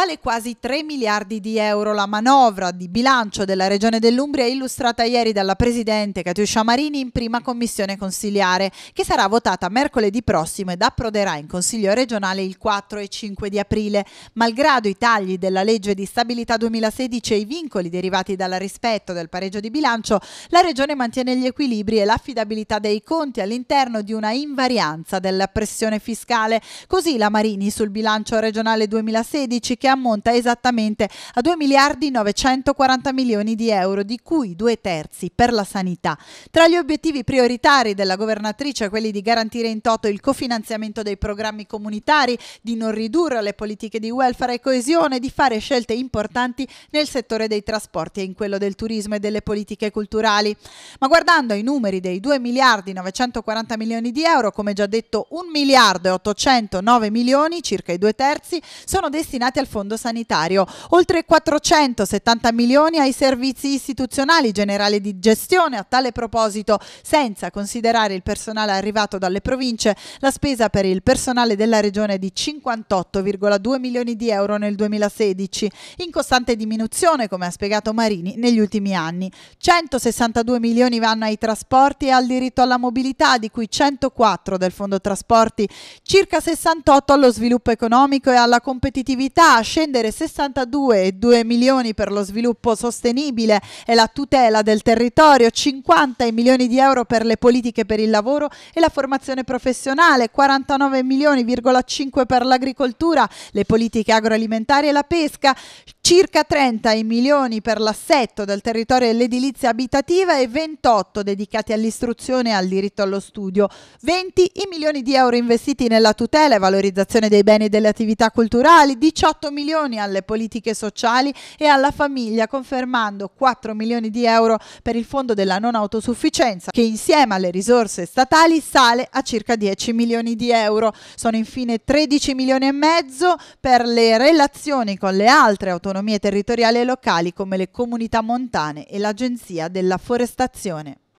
Vale quasi 3 miliardi di euro la manovra di bilancio della Regione dell'Umbria illustrata ieri dalla Presidente Catiuscia Marini in prima commissione consiliare, che sarà votata mercoledì prossimo ed approderà in Consiglio regionale il 4 e 5 di aprile. Malgrado i tagli della legge di stabilità 2016 e i vincoli derivati dal rispetto del pareggio di bilancio, la Regione mantiene gli equilibri e l'affidabilità dei conti all'interno di una invarianza della pressione fiscale. Così la Marini sul bilancio regionale 2016 che ammonta esattamente a 2 miliardi 940 milioni di euro, di cui due terzi per la sanità. Tra gli obiettivi prioritari della governatrice quelli di garantire in toto il cofinanziamento dei programmi comunitari, di non ridurre le politiche di welfare e coesione, di fare scelte importanti nel settore dei trasporti e in quello del turismo e delle politiche culturali. Ma guardando ai numeri dei 2 miliardi 940 milioni di euro, come già detto 1 miliardo e 809 milioni, circa i due terzi, sono destinati al fondo fondo sanitario, oltre 470 milioni ai servizi istituzionali generali di gestione. A tale proposito, senza considerare il personale arrivato dalle province, la spesa per il personale della regione è di 58,2 milioni di euro nel 2016, in costante diminuzione, come ha spiegato Marini, negli ultimi anni. 162 milioni vanno ai trasporti e al diritto alla mobilità, di cui 104 del Fondo Trasporti, circa 68 allo sviluppo economico e alla competitività, scendere 62,2 milioni per lo sviluppo sostenibile e la tutela del territorio, 50 milioni di euro per le politiche per il lavoro e la formazione professionale, 49 milioni,5 per l'agricoltura, le politiche agroalimentari e la pesca, circa 30 milioni per l'assetto del territorio e l'edilizia abitativa e 28 dedicati all'istruzione e al diritto allo studio, 20 i milioni di euro investiti nella tutela e valorizzazione dei beni e delle attività culturali, 18 milioni milioni alle politiche sociali e alla famiglia, confermando 4 milioni di euro per il fondo della non autosufficienza, che insieme alle risorse statali sale a circa 10 milioni di euro. Sono infine 13 milioni e mezzo per le relazioni con le altre autonomie territoriali e locali come le comunità montane e l'Agenzia della Forestazione.